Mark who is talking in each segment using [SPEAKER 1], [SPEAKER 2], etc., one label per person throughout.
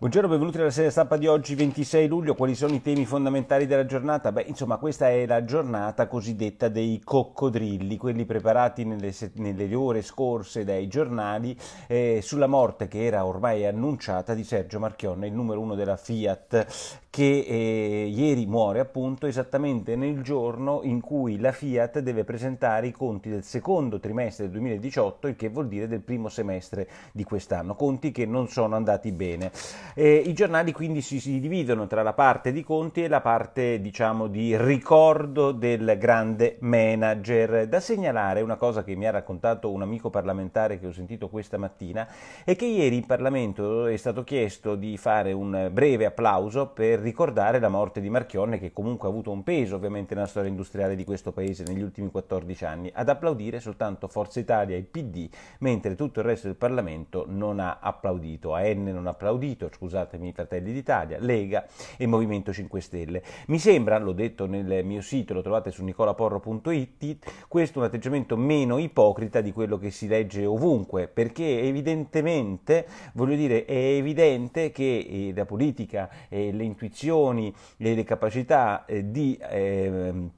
[SPEAKER 1] Buongiorno, benvenuti alla serie stampa di oggi 26 luglio. Quali sono i temi fondamentali della giornata? Beh, insomma, questa è la giornata cosiddetta dei coccodrilli, quelli preparati nelle, nelle ore scorse dai giornali eh, sulla morte che era ormai annunciata di Sergio Marchionne, il numero uno della Fiat, che eh, ieri muore appunto esattamente nel giorno in cui la Fiat deve presentare i conti del secondo trimestre del 2018, il che vuol dire del primo semestre di quest'anno, conti che non sono andati bene. Eh, I giornali quindi si, si, dividono tra la parte di conti e la parte diciamo di ricordo del grande manager. Da segnalare una cosa che mi ha raccontato un amico parlamentare che ho sentito questa mattina è che ieri in Parlamento è stato chiesto di fare un breve applauso per per ricordare la morte di Marchionne che comunque ha avuto un peso ovviamente nella storia industriale di questo paese negli ultimi 14 anni, ad applaudire soltanto Forza Italia e PD, mentre tutto il resto del Parlamento non ha applaudito, AN non ha applaudito, scusatemi Fratelli d'Italia, Lega e Movimento 5 Stelle. Mi sembra, l'ho detto nel mio sito, lo trovate su nicolaporro.it, questo è un atteggiamento meno ipocrita di quello che si legge ovunque, perché evidentemente, voglio dire, è evidente che eh, la politica e le intuizioni intuizioni e le capacità eh, di ehm,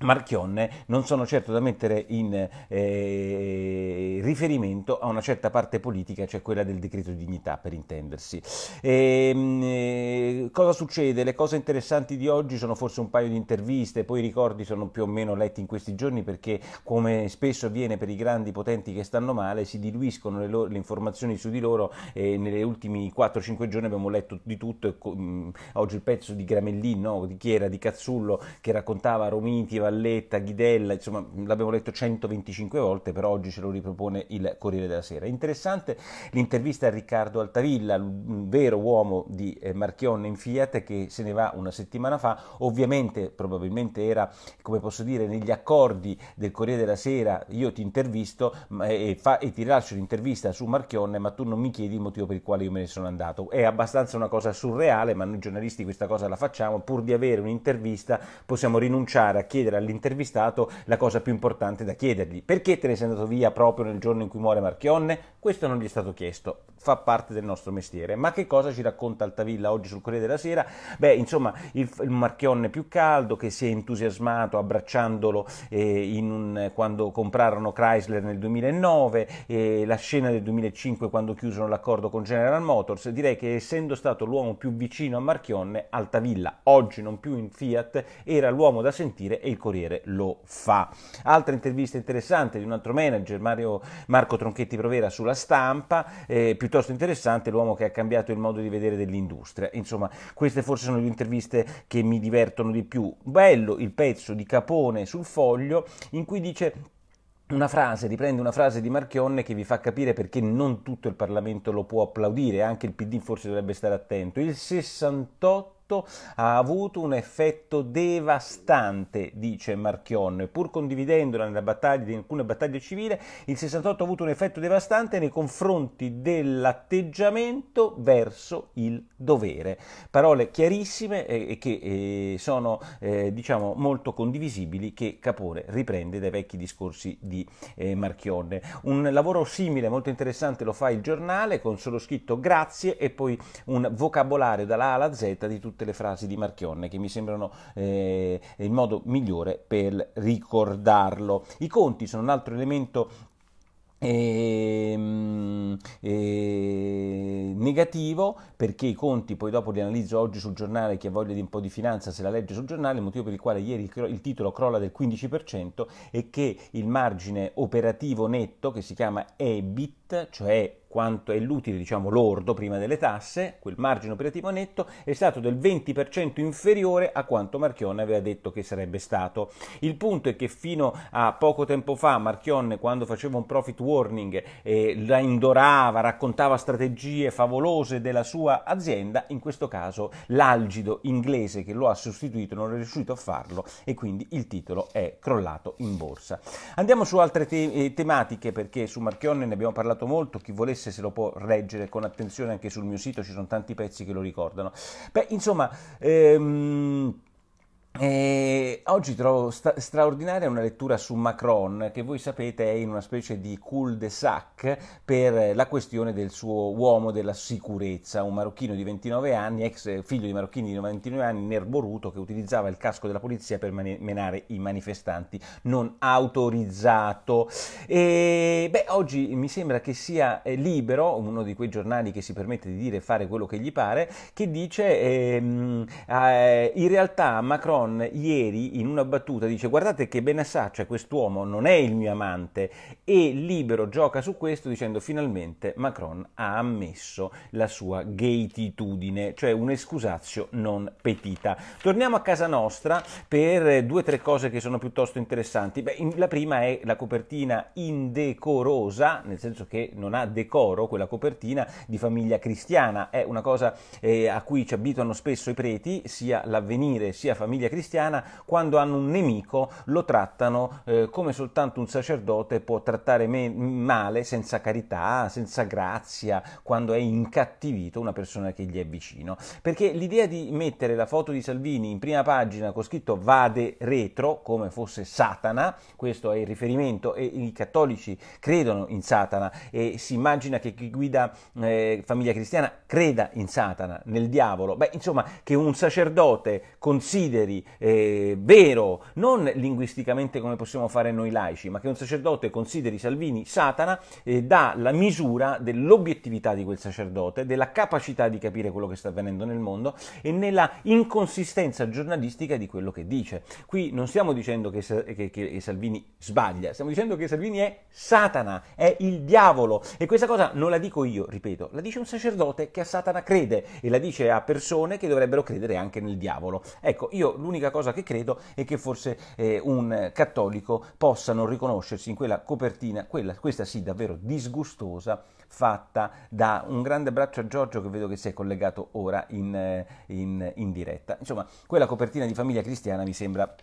[SPEAKER 1] Marchionne non sono certo da mettere in eh, riferimento a una certa parte politica, cioè quella del decreto di dignità per intendersi. E, ehm, eh, cosa succede? Le cose interessanti di oggi sono forse un paio di interviste, poi i ricordi sono più o meno letti in questi giorni perché come spesso avviene per i grandi potenti che stanno male si diluiscono le, loro, le informazioni su di loro e negli ultimi 4-5 giorni abbiamo letto di tutto, oggi il pezzo di Gramellin, di chi era, di Cazzullo che raccontava Romiti, Valletta, Ghidella, insomma l'abbiamo letto 125 volte, però oggi ce lo ripropone il Corriere della Sera. Interessante l'intervista a Riccardo Altavilla, un vero uomo di eh, Marchionne in Fiat che se ne va una settimana fa, ovviamente probabilmente era, come posso dire, negli accordi del Corriere della Sera, io ti intervisto e, fa, e ti rilascio un'intervista su Marchionne, ma tu non mi chiedi il motivo per il quale io me ne sono andato. È abbastanza una cosa surreale, ma noi giornalisti questa cosa la facciamo, pur di avere un'intervista possiamo rinunciare a chiedere chiedere all'intervistato la cosa più importante da chiedergli. Perché te ne sei andato via proprio nel giorno in cui muore Marchionne? Questo non gli è stato chiesto, fa parte del nostro mestiere. Ma che cosa ci racconta Altavilla oggi sul Corriere della Sera? Beh, insomma, il, il Marchionne più caldo che si è entusiasmato abbracciandolo eh, un, quando comprarono Chrysler nel 2009, eh, la scena del 2005 quando chiusero l'accordo con General Motors. Direi che essendo stato l'uomo più vicino a Marchionne, Altavilla, oggi non più in Fiat, era l'uomo da sentire e il Corriere lo fa. Altra intervista interessante di un altro manager, Mario, Marco Tronchetti Provera sulla stampa, eh, piuttosto interessante l'uomo che ha cambiato il modo di vedere dell'industria. Insomma, queste forse sono le interviste che mi divertono di più. Bello il pezzo di Capone sul foglio in cui dice una frase, riprende una frase di Marchionne che vi fa capire perché non tutto il Parlamento lo può applaudire, anche il PD forse dovrebbe stare attento. Il 68 2008 ha avuto un effetto devastante, dice Marchionne. Pur condividendola battaglia, in alcune battaglie civili, il 68 ha avuto un effetto devastante nei confronti dell'atteggiamento verso il dovere. Parole chiarissime eh, e che eh, sono eh, diciamo, molto condivisibili che Capone riprende dai vecchi discorsi di Marchionne. Un lavoro simile, molto interessante, lo fa il giornale con solo scritto grazie e poi un vocabolario dalla A alla Z di tutti tutte le frasi di Marchionne che mi sembrano eh, il modo migliore per ricordarlo. I conti sono un altro elemento e, ehm, e, eh, negativo perché i conti poi dopo li analizzo oggi sul giornale chi ha voglia di un po' di finanza se la legge sul giornale il motivo per il quale ieri il titolo crolla del 15% è che il margine operativo netto che si chiama EBIT cioè quanto è l'utile diciamo, lordo prima delle tasse, quel margine operativo netto, è stato del 20% inferiore a quanto Marchionne aveva detto che sarebbe stato. Il punto è che fino a poco tempo fa Marchionne, quando faceva un profit warning, eh, la indorava, raccontava strategie favolose della sua azienda, in questo caso l'algido inglese che lo ha sostituito non è riuscito a farlo e quindi il titolo è crollato in borsa. Andiamo su altre te eh, tematiche perché su Marchionne ne abbiamo parlato molto, chi volesse interesse se lo può leggere con attenzione anche sul mio sito, ci sono tanti pezzi che lo ricordano. Beh, insomma... Ehm, e oggi trovo sta- straordinaria una lettura su Macron, che voi sapete è in una specie di cul-de-sac per la questione del suo uomo della sicurezza, un marocchino di 29 anni, ex figlio di marocchini di 29 anni, nerboruto, che utilizzava il casco della polizia per mani- menare i manifestanti non autorizzato. E, beh, oggi mi sembra che sia eh, libero, uno di quei giornali che si permette di dire e fare quello che gli pare, che dice eh, eh, in realtà Macron Macron ieri in una battuta dice guardate che cioè quest'uomo non è il mio amante e Libero gioca su questo dicendo finalmente Macron ha ammesso la sua gaititudine, cioè un'escusazio non petita. Torniamo a casa nostra per due o tre cose che sono piuttosto interessanti. Beh, la prima è la copertina indecorosa, nel senso che non ha decoro quella copertina di famiglia cristiana, è una cosa eh, a cui ci abituano spesso i preti, sia l'avvenire sia famiglia cristiana cristiana, quando hanno un nemico lo trattano eh, come soltanto un sacerdote può trattare me- male, senza carità, senza grazia, quando è incattivito una persona che gli è vicino. Perché l'idea di mettere la foto di Salvini in prima pagina con scritto vade retro, come fosse Satana, questo è il riferimento e i cattolici credono in Satana e si immagina che chi guida eh, famiglia cristiana creda in Satana, nel diavolo. Beh, insomma, che un sacerdote consideri eh, vero, non linguisticamente come possiamo fare noi laici, ma che un sacerdote consideri Salvini Satana eh, dà la misura dell'obiettività di quel sacerdote, della capacità di capire quello che sta avvenendo nel mondo e nella inconsistenza giornalistica di quello che dice. Qui non stiamo dicendo che, che, che Salvini sbaglia, stiamo dicendo che Salvini è Satana, è il diavolo e questa cosa non la dico io, ripeto, la dice un sacerdote che a Satana crede e la dice a persone che dovrebbero credere anche nel diavolo. Ecco, io l'unico l'unica cosa che credo è che forse eh, un cattolico possa non riconoscersi in quella copertina, quella, questa sì davvero disgustosa, fatta da un grande abbraccio a Giorgio che vedo che si è collegato ora in, eh, in, in diretta. Insomma, quella copertina di famiglia cristiana mi sembra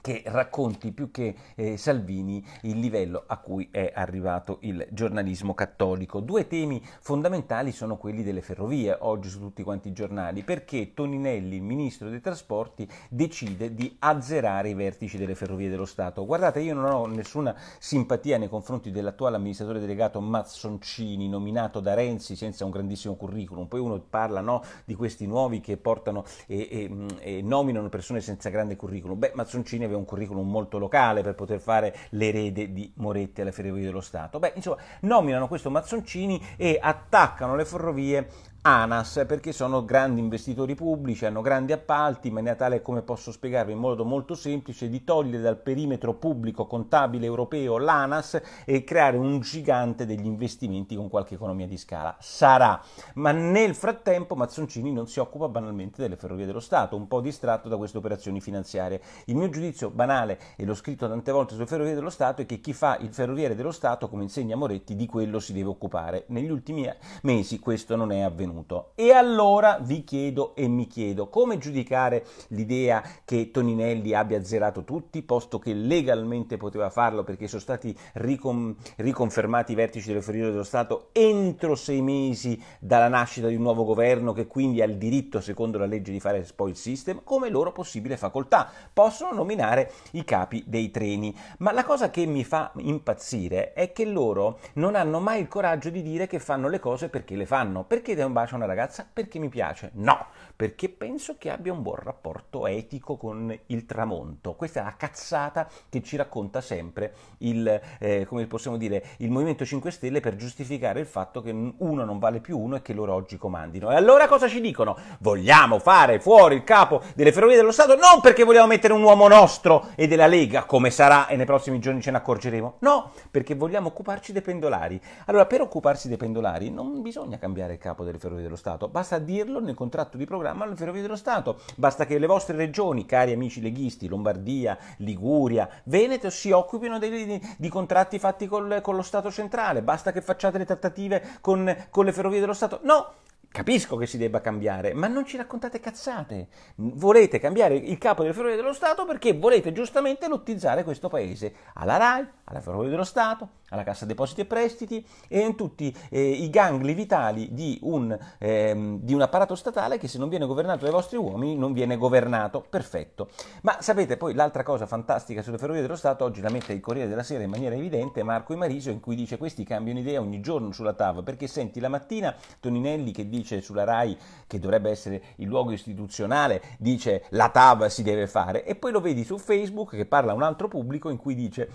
[SPEAKER 1] che racconti più che eh, Salvini il livello a cui è arrivato il giornalismo cattolico. Due temi fondamentali sono quelli delle ferrovie, oggi su tutti quanti i giornali, perché Toninelli, il ministro dei trasporti, decide di azzerare i vertici delle ferrovie dello Stato. Guardate, io non ho nessuna simpatia nei confronti dell'attuale amministratore delegato Mazzoncini, nominato da Renzi senza un grandissimo curriculum. Poi uno parla no, di questi nuovi che portano e, e, e nominano persone senza grande curriculum. Beh, Mazzoncini è aveva un curriculum molto locale per poter fare l'erede di Moretti alle ferrovie dello Stato. Beh, insomma, nominano questo Mazzoncini e attaccano le ferrovie ANAS perché sono grandi investitori pubblici, hanno grandi appalti, ma in tale come posso spiegarvi in modo molto semplice, di togliere dal perimetro pubblico contabile europeo l'ANAS e creare un gigante degli investimenti con qualche economia di scala. Sarà, ma nel frattempo Mazzoncini non si occupa banalmente delle ferrovie dello Stato, un po' distratto da queste operazioni finanziarie. Il mio giudizio banale, e l'ho scritto tante volte sulle ferrovie dello Stato, è che chi fa il ferroviere dello Stato, come insegna Moretti, di quello si deve occupare. Negli ultimi mesi questo non è avvenuto contenuto. E allora vi chiedo e mi chiedo come giudicare l'idea che Toninelli abbia azzerato tutti, posto che legalmente poteva farlo perché sono stati ricom- riconfermati i vertici delle ferrovie dello Stato entro sei mesi dalla nascita di un nuovo governo che quindi ha il diritto, secondo la legge, di fare spoil system, come loro possibile facoltà. Possono nominare i capi dei treni. Ma la cosa che mi fa impazzire è che loro non hanno mai il coraggio di dire che fanno le cose perché le fanno, perché da un bacio a una ragazza perché mi piace, no, perché penso che abbia un buon rapporto etico con il tramonto. Questa è la cazzata che ci racconta sempre il, eh, come possiamo dire, il Movimento 5 Stelle per giustificare il fatto che uno non vale più uno e che loro oggi comandino. E allora cosa ci dicono? Vogliamo fare fuori il capo delle ferrovie dello Stato non perché vogliamo mettere un uomo nostro e della Lega, come sarà e nei prossimi giorni ce ne accorgeremo, no, perché vogliamo occuparci dei pendolari. Allora, per occuparsi dei pendolari non bisogna cambiare il capo delle ferrovie Ferrovie dello Stato, basta dirlo nel contratto di programma alle Ferrovie dello Stato, basta che le vostre regioni, cari amici leghisti, Lombardia, Liguria, Veneto, si occupino dei, di, di, contratti fatti col, con lo Stato centrale, basta che facciate le trattative con, con le Ferrovie dello Stato. No, Capisco che si debba cambiare, ma non ci raccontate cazzate. Volete cambiare il capo delle Ferrovie dello Stato perché volete giustamente lottizzare questo paese alla RAI, alla Ferrovie dello Stato, alla Cassa Depositi e Prestiti e in tutti eh, i gangli vitali di un, eh, di un, apparato statale che se non viene governato dai vostri uomini non viene governato. Perfetto. Ma sapete poi l'altra cosa fantastica sulle Ferrovie dello Stato, oggi la mette il Corriere della Sera in maniera evidente, Marco Imarisio in cui dice questi cambiano idea ogni giorno sulla TAV perché senti la mattina Toninelli che dice dice sulla RAI che dovrebbe essere il luogo istituzionale, dice la TAV si deve fare, e poi lo vedi su Facebook che parla a un altro pubblico in cui dice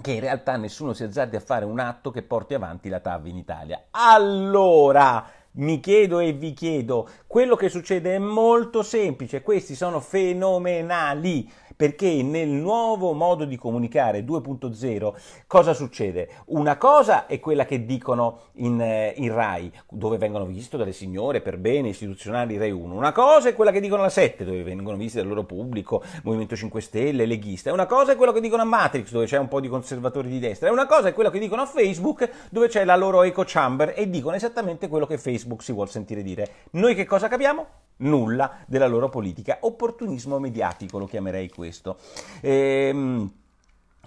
[SPEAKER 1] che in realtà nessuno si azzardi a fare un atto che porti avanti la TAV in Italia. Allora, mi chiedo e vi chiedo, quello che succede è molto semplice, questi sono fenomenali perché nel nuovo modo di comunicare 2.0 cosa succede? Una cosa è quella che dicono in, eh, in RAI, dove vengono visti dalle signore per bene istituzionali RAI 1, una cosa è quella che dicono la 7, dove vengono visti dal loro pubblico, Movimento 5 Stelle, leghista, una cosa è quello che dicono a Matrix, dove c'è un po' di conservatori di destra, e una cosa è quello che dicono a Facebook, dove c'è la loro eco chamber e dicono esattamente quello che Facebook si vuole sentire dire. Noi che cosa capiamo? nulla della loro politica. Opportunismo mediatico lo chiamerei questo. Ehm,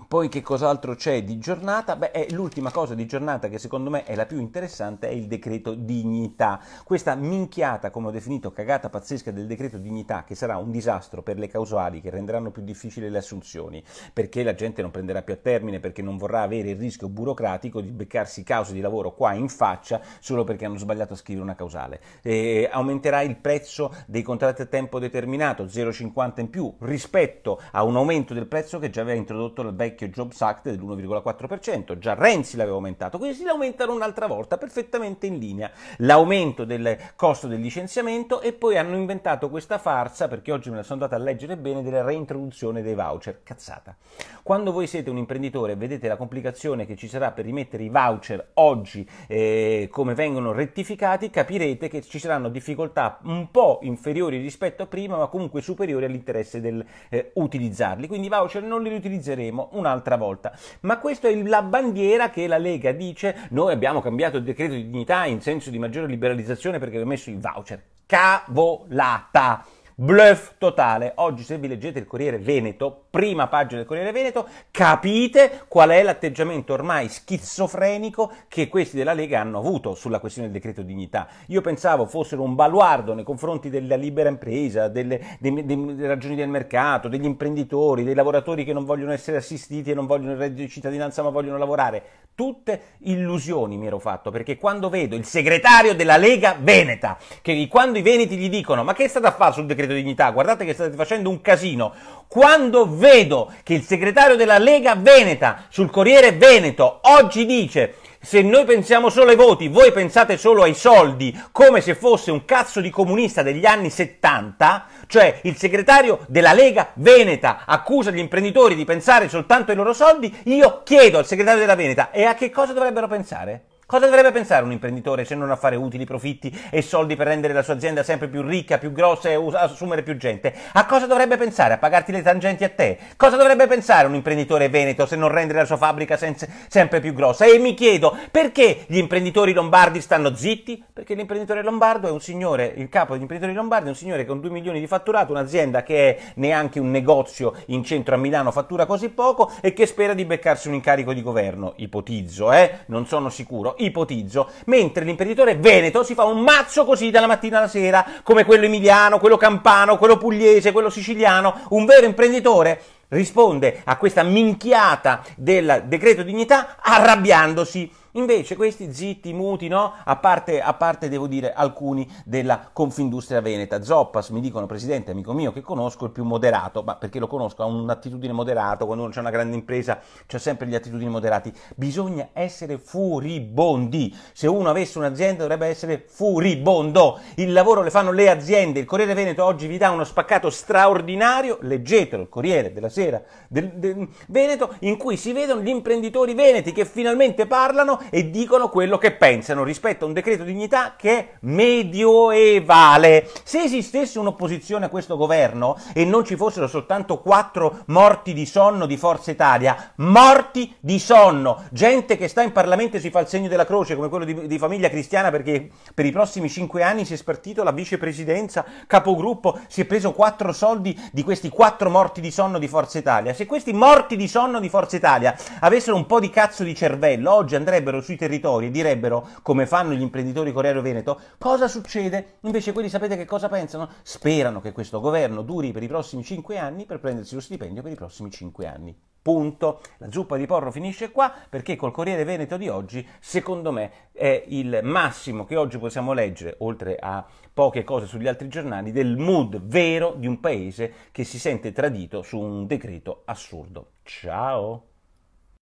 [SPEAKER 1] poi che cos'altro c'è di giornata? Beh, l'ultima cosa di giornata che secondo me è la più interessante è il decreto dignità. Questa minchiata, come ho definito, cagata pazzesca del decreto dignità, che sarà un disastro per le causali, che renderanno più difficili le assunzioni, perché la gente non prenderà più a termine, perché non vorrà avere il rischio burocratico di beccarsi cause di lavoro qua in faccia solo perché hanno sbagliato a scrivere una causale. E aumenterà il prezzo dei contratti a tempo determinato, 0,50 in più, rispetto a un aumento del prezzo che già aveva introdotto la BEC vecchio Jobs Act dell'1,4%, già Renzi l'aveva aumentato, quindi si aumentano un'altra volta, perfettamente in linea. L'aumento del costo del licenziamento e poi hanno inventato questa farsa, perché oggi me la sono andata a leggere bene, della reintroduzione dei voucher. Cazzata. Quando voi siete un imprenditore e vedete la complicazione che ci sarà per rimettere i voucher oggi, eh, come vengono rettificati, capirete che ci saranno difficoltà un po' inferiori rispetto a prima, ma comunque superiori all'interesse dell'utilizzarli. Eh, utilizzarli. Quindi i voucher non li riutilizzeremo, un'altra volta. Ma questa è la bandiera che la Lega dice noi abbiamo cambiato il decreto di dignità in senso di maggiore liberalizzazione perché abbiamo messo i voucher. Cavolata! Bluff totale. Oggi se vi leggete il Corriere Veneto, prima pagina del Corriere Veneto, capite qual è l'atteggiamento ormai schizofrenico che questi della Lega hanno avuto sulla questione del decreto dignità. Io pensavo fossero un baluardo nei confronti della libera impresa, delle, delle, delle ragioni del mercato, degli imprenditori, dei lavoratori che non vogliono essere assistiti e non vogliono il reddito di cittadinanza ma vogliono lavorare. Tutte illusioni mi ero fatto, perché quando vedo il segretario della Lega Veneta, che quando i Veneti gli dicono ma che state a fare sul decreto dignità, guardate che state facendo un casino, quando vedo che il segretario della Lega Veneta sul Corriere Veneto oggi dice se noi pensiamo solo ai voti, voi pensate solo ai soldi, come se fosse un cazzo di comunista degli anni 70, cioè il segretario della Lega Veneta accusa gli imprenditori di pensare soltanto ai loro soldi, io chiedo al segretario della Veneta e a che cosa dovrebbero pensare? Cosa dovrebbe pensare un imprenditore se non a fare utili, profitti e soldi per rendere la sua azienda sempre più ricca, più grossa e assumere più gente? A cosa dovrebbe pensare? A pagarti le tangenti a te? Cosa dovrebbe pensare un imprenditore veneto se non rendere la sua fabbrica sempre più grossa? E mi chiedo perché gli imprenditori lombardi stanno zitti? Perché l'imprenditore lombardo è un signore, il capo degli imprenditori lombardi è un signore con 2 milioni di fatturato, un'azienda che è neanche un negozio in centro a Milano fattura così poco e che spera di beccarsi un incarico di governo, ipotizzo, eh? Non sono sicuro ipotizzo. Mentre l'imprenditore veneto si fa un mazzo così dalla mattina alla sera, come quello emiliano, quello campano, quello pugliese, quello siciliano. Un vero imprenditore risponde a questa minchiata del decreto dignità arrabbiandosi Invece questi zitti, muti, no? A parte, a parte devo dire alcuni della Confindustria Veneta. Zoppas mi dicono, presidente, amico mio, che conosco il più moderato, ma perché lo conosco, ha un'attitudine moderata, quando uno c'è una grande impresa c'è sempre gli attitudini moderati. Bisogna essere furibondi. Se uno avesse un'azienda dovrebbe essere furibondo. Il lavoro le fanno le aziende. Il Corriere Veneto oggi vi dà uno spaccato straordinario, leggetelo, il Corriere della Sera del, del Veneto, in cui si vedono gli imprenditori veneti che finalmente parlano e dicono quello che pensano rispetto a un decreto dignità che è medioevale. Se esistesse un'opposizione a questo governo e non ci fossero soltanto quattro morti di sonno di Forza Italia, morti di sonno, gente che sta in Parlamento e si fa il segno della croce come quello di, di famiglia cristiana perché per i prossimi cinque anni si è spartito la vicepresidenza, capogruppo, si è preso quattro soldi di questi quattro morti di sonno di Forza Italia. Se questi morti di sonno di Forza Italia avessero un po' di cazzo di cervello, oggi andrebbero andrebbero sui territori e direbbero, come fanno gli imprenditori Corriere veneto cosa succede. Invece quelli sapete che cosa pensano? Sperano che questo governo duri per i prossimi 5 anni per prendersi lo stipendio per i prossimi 5 anni. Punto. La zuppa di porro finisce qua perché col Corriere Veneto di oggi, secondo me, è il massimo che oggi possiamo leggere, oltre a poche cose sugli altri giornali, del mood vero di un paese che si sente tradito su un decreto assurdo. Ciao!